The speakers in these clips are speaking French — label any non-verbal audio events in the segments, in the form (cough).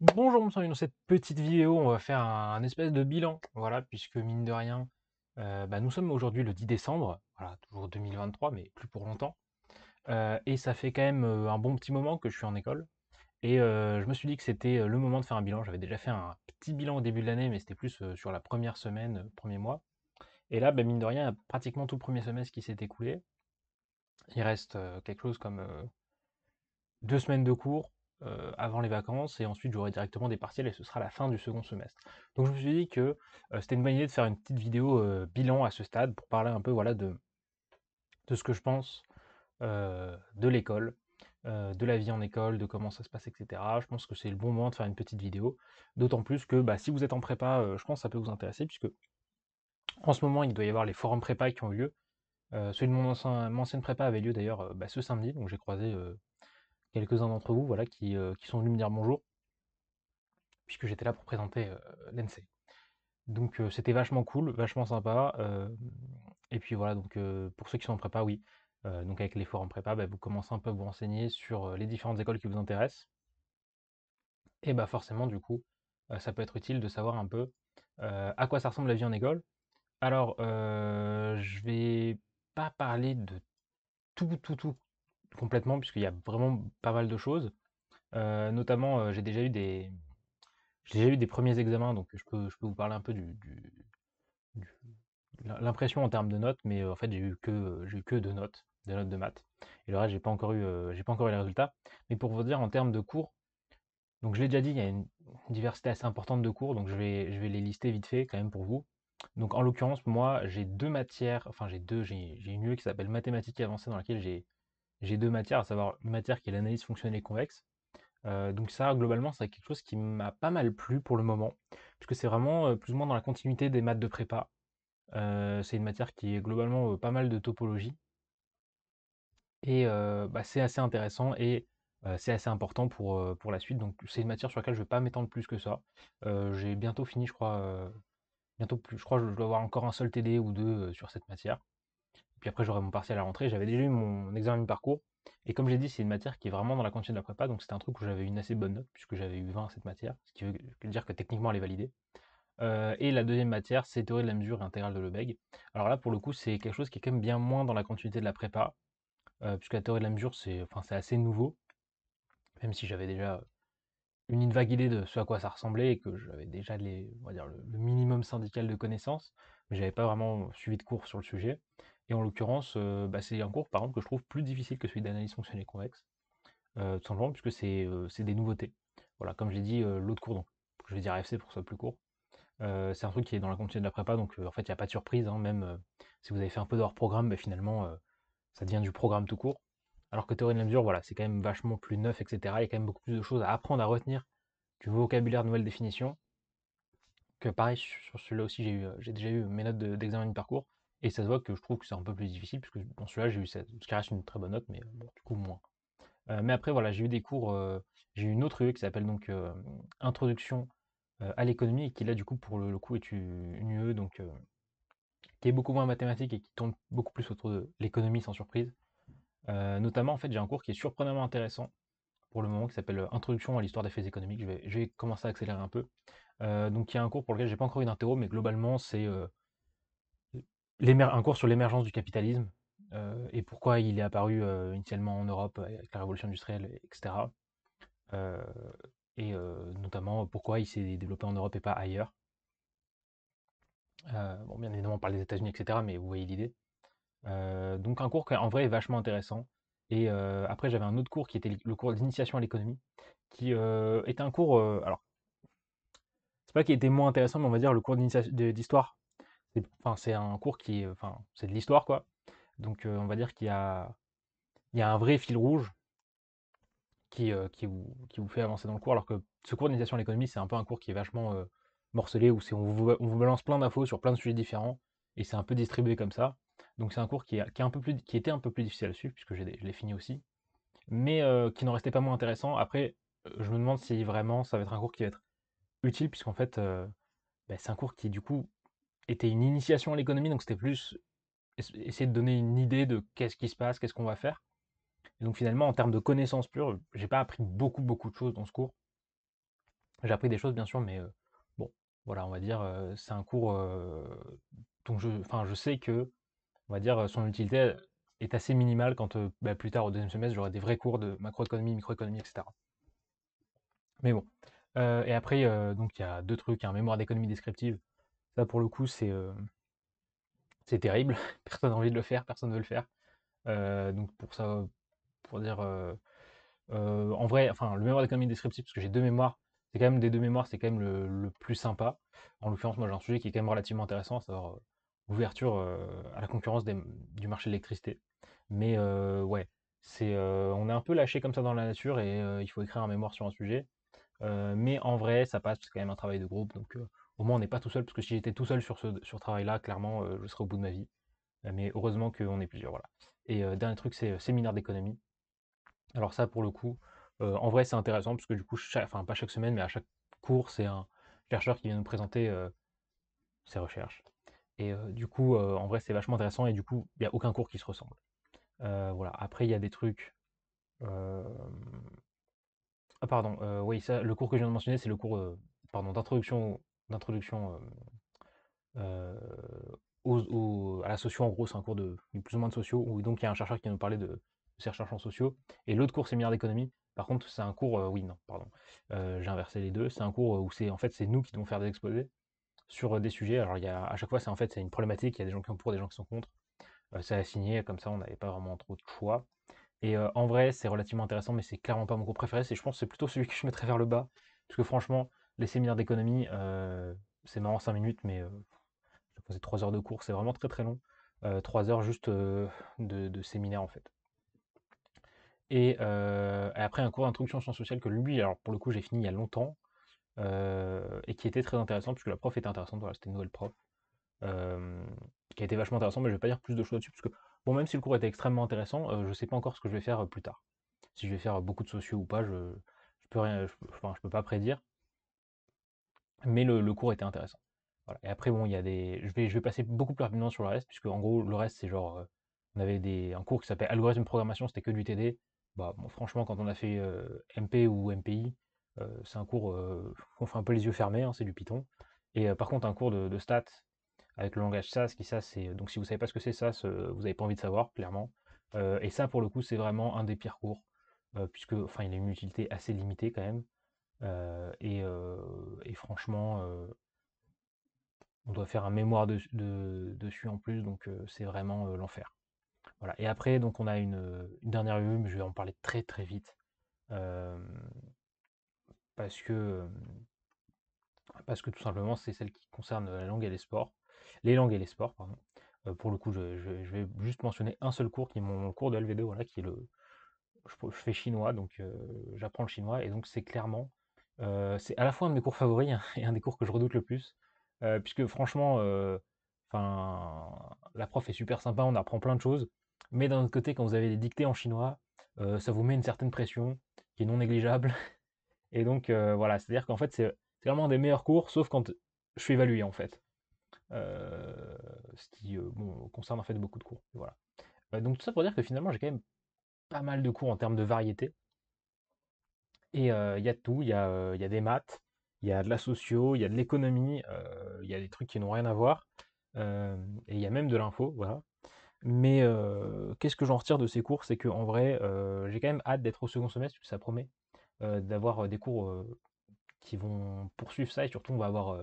Bonjour, bonsoir, dans cette petite vidéo, on va faire un, espèce de bilan, voilà, puisque mine de rien, euh, bah, nous sommes aujourd'hui le 10 décembre, voilà, toujours 2023, mais plus pour longtemps, euh, et ça fait quand même euh, un bon petit moment que je suis en école, et je me suis dit que c'était le moment de faire un bilan, j'avais déjà fait un petit bilan au début de l'année, mais c'était plus sur la première semaine, premier mois, et là, bah, mine de rien, pratiquement tout le premier semestre qui s'est écoulé, il reste quelque chose comme deux semaines de cours, euh, avant les vacances et ensuite j'aurai directement des partiels et ce sera la fin du second semestre. Donc je me suis dit que euh, c'était une bonne idée de faire une petite vidéo euh, bilan à ce stade pour parler un peu voilà, de, de ce que je pense de l'école, de la vie en école, de comment ça se passe, etc. Je pense que c'est le bon moment de faire une petite vidéo, d'autant plus que bah, si vous êtes en prépa, je pense que ça peut vous intéresser puisque en ce moment il doit y avoir les forums prépa qui ont lieu. celui de mon, ancienne prépa avait lieu d'ailleurs bah, ce samedi, donc j'ai croisé quelques-uns d'entre vous voilà, euh, qui, sont venus me dire bonjour, puisque j'étais là pour présenter euh, l'NC. Donc euh, c'était vachement cool, vachement sympa. et puis voilà, donc pour ceux qui sont en prépa, oui, donc avec les en prépa, bah, vous commencez un peu à vous renseigner sur les différentes écoles qui vous intéressent. Et bah forcément, du coup, ça peut être utile de savoir un peu à quoi ça ressemble la vie en école. Alors, je vais pas parler de tout, tout, tout Complètement, puisqu'il y a vraiment pas mal de choses. Euh, notamment, euh, j'ai déjà eu des j'ai déjà eu des premiers examens, donc je peux je peux vous parler un peu du l'impression en termes de notes, mais euh, en fait, j'ai eu que, j'ai eu que notes, des notes de maths et le reste, j'ai pas encore eu, j'ai pas encore eu les résultats. Mais pour vous dire en termes de cours, donc je l'ai déjà dit, il y a une diversité assez importante de cours, donc je vais je vais les lister vite fait quand même pour vous. Donc en l'occurrence, moi, j'ai deux matières, enfin j'ai deux, j'ai j'ai une UE qui s'appelle mathématiques avancées dans laquelle j'ai j'ai deux matières, à savoir une matière qui est l'analyse fonctionnelle et convexe. Euh, donc ça, globalement, c'est quelque chose qui m'a pas mal plu pour le moment, puisque c'est vraiment euh, plus ou moins dans la continuité des maths de prépa. Euh, c'est une matière qui est globalement pas mal de topologie. Et bah, c'est assez intéressant et c'est assez important pour, pour la suite. Donc c'est une matière sur laquelle je ne vais pas m'étendre plus que ça. j'ai bientôt fini, je crois. bientôt je crois que je dois avoir encore un seul TD ou deux sur cette matière puis après j'aurai mon partiel à la rentrée. J'avais déjà eu mon examen de parcours. Et comme j'ai dit, c'est une matière qui est vraiment dans la continuité de la prépa, donc c'est un truc où j'avais une assez bonne note, puisque j'avais eu 20 à cette matière, ce qui veut dire que techniquement elle est validée. Euh, et la deuxième matière, c'est théorie de la mesure et intégrale de Lebesgue. Alors là, pour le coup, c'est quelque chose qui est quand même bien moins dans la continuité de la prépa, euh, puisque la théorie de la mesure, c'est enfin, assez nouveau, même si j'avais déjà une, vague idée de ce à quoi ça ressemblait et que j'avais déjà le, le, minimum syndical de connaissances, mais j'avais pas vraiment suivi de cours sur le sujet. Et en l'occurrence, euh, bah, c'est un cours par exemple que je trouve plus difficile que celui d'analyse fonctionnelle convexe, euh, tout simplement puisque euh, c'est des nouveautés. Voilà, comme l'ai dit, l'autre cours, donc je vais dire AFC pour que ce soit plus court. c'est un truc qui est dans la continuité de la prépa, donc en fait il n'y a pas de surprise, hein, même si vous avez fait un peu de hors programme, bah, finalement ça devient du programme tout court. Alors que théorie de la mesure, voilà, c'est quand même vachement plus neuf, etc. Il y a quand même beaucoup plus de choses à apprendre, à retenir, du vocabulaire, de nouvelles définitions. Que pareil, sur celui-là aussi, j'ai déjà eu mes notes d'examen de, parcours. Et ça se voit que je trouve que c'est un peu plus difficile, puisque dans celui-là, j'ai eu cette, ce qui reste une très bonne note, mais du coup, moins. Euh, mais après, voilà, j'ai eu des cours, euh, j'ai eu une autre UE qui s'appelle donc euh, Introduction à l'économie, et qui là, du coup, pour le, coup, est une UE donc, qui est beaucoup moins mathématique et qui tourne beaucoup plus autour de l'économie, sans surprise. notamment, en fait, j'ai un cours qui est surprenamment intéressant pour le moment, qui s'appelle Introduction à l'histoire des faits économiques. Je vais, je vais, commencer à accélérer un peu. donc, il y a un cours pour lequel j'ai pas encore eu d'interro, mais globalement, c'est un cours sur l'émergence du capitalisme, euh, et pourquoi il est apparu, euh, initialement en Europe euh, avec la révolution industrielle etc. et notamment pourquoi il s'est développé en Europe et pas ailleurs. bon, bien évidemment, on parle des États-Unis etc., mais vous voyez l'idée. donc un cours qui, en vrai, est vachement intéressant et après j'avais un autre cours qui était le cours d'initiation à l'économie qui, était un cours, alors c'est pas qu'il était moins intéressant, mais on va dire le cours d'histoire c'est enfin, c'est un cours qui enfin, c'est de l'histoire, quoi. Donc, on va dire qu'il y a, il y a un vrai fil rouge qui, qui, vous, fait avancer dans le cours, alors que ce cours d'initiation à l'économie, c'est un peu un cours qui est vachement morcelé, où c'est, on, vous, balance plein d'infos sur plein de sujets différents, et c'est un peu distribué comme ça. Donc, c'est un cours qui, qui, est un peu plus, qui était un peu plus difficile à suivre, puisque je l'ai fini aussi, mais qui n'en restait pas moins intéressant. Après, je me demande si vraiment ça va être un cours qui va être utile, puisqu'en fait, bah, c'est un cours qui, du coup, était une initiation à l'économie, donc c'était plus essayer de donner une idée de qu'est-ce qui se passe, qu'est-ce qu'on va faire. donc finalement, en termes de connaissances pures, j'ai pas appris beaucoup, beaucoup de choses dans ce cours. J'ai appris des choses, bien sûr, mais euh, bon, voilà, on va dire, euh, c'est un cours euh, dont je, je sais que, on va dire, son utilité est assez minimale quand bah, plus tard, au deuxième semestre, j'aurai des vrais cours de macroéconomie, microéconomie, etc. Mais bon. et après, donc il y a deux trucs, un hein, mémoire d'économie descriptive, ça, pour le coup, c'est euh, terrible. (laughs) Personne n'a envie de le faire, personne ne veut le faire. Euh, donc, pour ça, pour dire. Euh, en vrai, enfin, le mémoire d'économie descriptive, parce que j'ai deux mémoires, c'est quand même des deux mémoires, c'est quand même le, plus sympa. En l'occurrence, moi, j'ai un sujet qui est quand même relativement intéressant, savoir l'ouverture à la concurrence du marché de l'électricité. Mais ouais, c'est on est un peu lâché comme ça dans la nature et il faut écrire un mémoire sur un sujet. mais en vrai, ça passe, parce c'est quand même un travail de groupe, donc au moins on n'est pas tout seul, parce que si j'étais tout seul sur ce, travail-là, clairement, euh, je serais au bout de ma vie. Euh, mais heureusement qu'on est plusieurs, voilà. Et euh, dernier truc, c'est séminaire d'économie. Alors ça, pour le coup, en vrai, c'est intéressant, parce que du coup, enfin pas chaque semaine, mais à chaque cours, c'est un chercheur qui vient nous présenter ses recherches. Et du coup, en vrai, c'est vachement intéressant, et du coup, il n'y a aucun cours qui se ressemble. voilà, après, il y a des trucs... Ah pardon, oui, ça, le cours que je viens de mentionner, c'est le cours pardon, d'introduction d'introduction à la socio, en gros, c'est un cours de, plus ou moins de sociaux, où donc il y a un chercheur qui vient nous parler de, de ses recherches en sociaux, et l'autre cours séminaire d'économie, par contre, c'est un cours, oui, non, pardon, j'ai inversé les deux, c'est un cours où c'est en fait c'est nous qui devons faire des exposés sur des sujets. Alors il y a, à chaque fois, c'est en fait c'est une problématique, il y a des gens qui sont pour, des gens qui sont contre. ça c'est assigné, comme ça on n'avait pas vraiment trop de choix. Et en vrai, c'est relativement intéressant, mais c'est clairement pas mon cours préféré. C'est je pense c'est plutôt celui que je mettrais vers le bas, parce que franchement, les séminaires d'économie, euh, c'est marrant 5 minutes, mais euh, je faisais 3 heures de cours, c'est vraiment très très long. 3 euh, heures juste de, de, séminaire en fait. Et après un cours d'introduction en sciences sociales que lui, alors pour le coup j'ai fini il y a longtemps, et qui était très intéressant, puisque la prof était intéressante, voilà, c'était une nouvelle prof, qui a été vachement intéressant. mais je ne vais pas dire plus de choses là dessus, parce que, bon, même si le cours était extrêmement intéressant, je je sais pas encore ce que je vais faire plus tard. Si je vais faire beaucoup de sociaux ou pas, je, je peux rien, enfin, je peux pas prédire, mais le, cours était intéressant. Et après, bon, il y a des. Je vais, je vais passer beaucoup plus rapidement sur le reste, puisque en gros, le reste, c'est genre. Euh, on avait des, un cours qui s'appelait algorithme programmation, c'était que du TD. Bah, franchement, quand on a fait euh, MP ou MPI, euh, c'est un cours qu'on fait un peu les yeux fermés, hein, c'est du Python. Et par contre, un cours de, stats avec le langage SAS, qui ça, c'est. Donc, si vous savez pas ce que c'est SAS, vous n'avez pas envie de savoir, clairement. et ça, pour le coup, c'est vraiment un des pires cours, puisque, enfin, il a une utilité assez limitée quand même. Euh, euh, et, franchement, euh, on doit faire un mémoire dessus en plus, donc c'est vraiment l'enfer. Voilà. Et après, donc on a une, dernière vue mais je vais en parler très très vite. parce que parce que tout simplement, c'est celle qui concerne la langue et les sports. Les langues et les sports, pardon. pour le coup, je, vais juste mentionner un seul cours qui est mon, cours de LV2, voilà, qui est le. Je, fais chinois, donc j'apprends le chinois, et donc c'est clairement c'est à la fois un de mes cours favoris hein, et un des cours que je redoute le plus, puisque franchement, la prof est super sympa, on apprend plein de choses. Mais d'un autre côté, quand vous avez des dictées en chinois, ça vous met une certaine pression qui est non négligeable (laughs) et donc voilà, c'est-à-dire qu'en fait, c'est vraiment un des meilleurs cours, sauf quand je suis évalué, en fait. ce qui, concerne en fait beaucoup de cours, donc tout ça pour dire que finalement, j'ai quand même pas mal de cours en termes de variété. Et il y a tout, il y, a des maths, il y a de la socio, il y a de l'économie, il y a des trucs qui n'ont rien à voir, et il y a même de l'info, voilà. Mais qu'est-ce que j'en retire de ces cours C'est qu'en vrai, j'ai quand même hâte d'être au second semestre, parce ça promet, d'avoir des cours qui vont poursuivre ça, et surtout on va avoir, en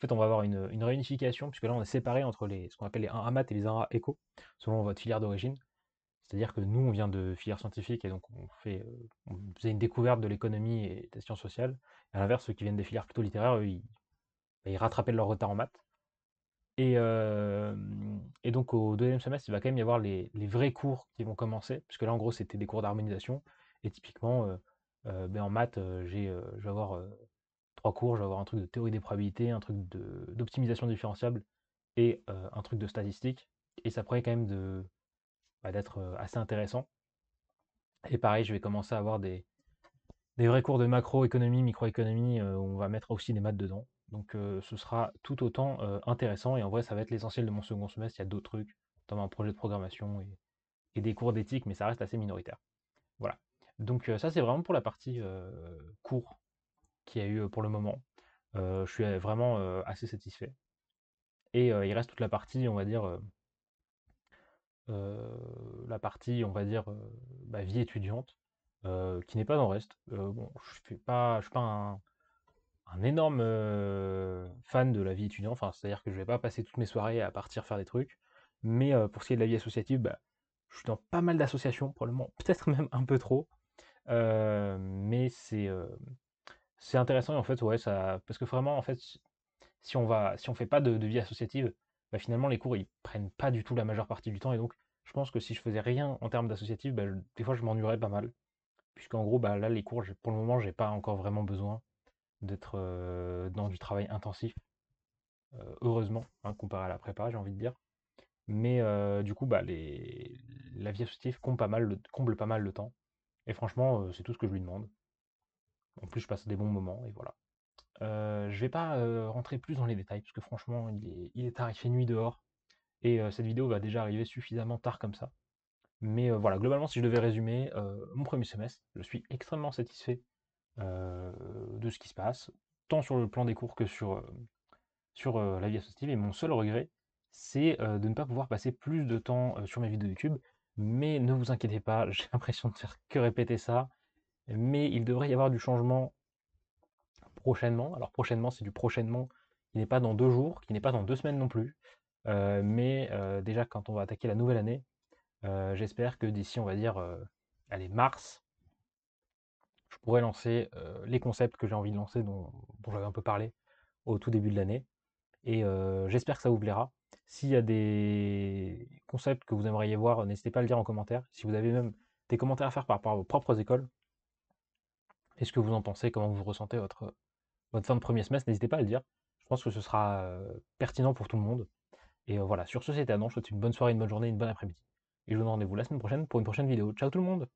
fait, on va avoir une, réunification, puisque là on est séparé entre les, ce qu'on appelle les 1A maths et les 1A éco, selon votre filière d'origine. C'est-à-dire que nous, on vient de filières scientifiques et donc on, fait, euh, faisait une découverte de l'économie et des sciences sociales. À l'inverse, ceux qui viennent des filières plutôt littéraires, eux, ils, bah, rattrapaient leur retard en maths. Et, euh, et, donc au deuxième semestre, il va quand même y avoir les, vrais cours qui vont commencer, parce que là, en gros, c'était des cours d'harmonisation. Et typiquement, euh, ben, en maths, j'ai, je vais avoir trois cours, je vais avoir un truc de théorie des probabilités, un truc d'optimisation différenciable et un truc de statistique. Et ça prenait quand même de, bah, d'être assez intéressant. Et pareil, je vais commencer à avoir des, vrais cours de macroéconomie, microéconomie, où on va mettre aussi des maths dedans. Donc ce sera tout autant intéressant et en vrai ça va être l'essentiel de mon second semestre. Il y a d'autres trucs, notamment un projet de programmation et, et des cours d'éthique, mais ça reste assez minoritaire. Voilà. Donc ça c'est vraiment pour la partie cours qu'il y a eu pour le moment. je suis vraiment assez satisfait. Et il reste toute la partie, on va dire, euh, la partie, on va dire, euh, bah, vie étudiante, euh, qui n'est pas dans le reste. bon, je fais pas, suis pas un, énorme fan de la vie étudiante, c'est-à-dire que je ne vais pas passer toutes mes soirées à partir faire des trucs. Mais pour ce qui est de la vie associative, bah, je suis dans pas mal d'associations probablement (laughs) peut-être même un peu trop. mais c'est intéressant en fait ouais ça parce que vraiment en fait si on va si on fait pas de vie associative bah, finalement, les cours, ils prennent pas du tout la majeure partie du temps. Et donc, je pense que si je faisais rien en termes d'associatif, bah, des fois, je m'ennuierais pas mal. Puisqu'en gros, bah, là, les cours, pour le moment, j'ai pas encore vraiment besoin d'être euh, dans du travail intensif. Euh, heureusement, hein, comparé à la prépa, j'ai envie de dire. Mais euh, du coup, bah, les... la vie associative pas, mal le... comble pas mal le temps. Et franchement, c'est tout ce que je lui demande. En plus, je passe des bons moments et voilà. Euh, je ne vais pas, euh, rentrer plus dans les détails parce que franchement il est tard, il fait nuit dehors et euh, cette vidéo va déjà arriver suffisamment tard comme ça. Mais voilà, globalement si je devais résumer, mon premier semestre, je suis extrêmement satisfait, de ce qui se passe, tant sur le plan des cours que sur, sur, la vie associative et mon seul regret, c'est, de ne pas pouvoir passer plus de temps, sur mes vidéos YouTube. Mais ne vous inquiétez pas, (laughs) j'ai l'impression de faire que répéter ça, mais il devrait y avoir du changement prochainement. Alors prochainement, c'est du prochainement qui n'est pas dans deux jours, qui n'est pas dans deux semaines non plus. Euh, mais euh, déjà, quand on va attaquer la nouvelle année, euh, j'espère que d'ici, on va dire, allez, mars, je pourrai lancer les concepts que j'ai envie de lancer, dont, dont j'avais un peu parlé au tout début de l'année. Et j'espère que ça vous plaira. S'il y a des concepts que vous aimeriez voir, n'hésitez pas à le dire en commentaire. Si vous avez même des commentaires à faire par rapport à vos propres écoles, est-ce que vous en pensez Comment vous ressentez votre, votre fin de premier semestre, n'hésitez pas à le dire. Je pense que ce sera pertinent pour tout le monde. Et voilà, sur ce, c'était Adam. Je vous souhaite une bonne soirée, une bonne journée, une bonne après-midi. Et je vous donne rendez-vous la semaine prochaine pour une prochaine vidéo. Ciao tout le monde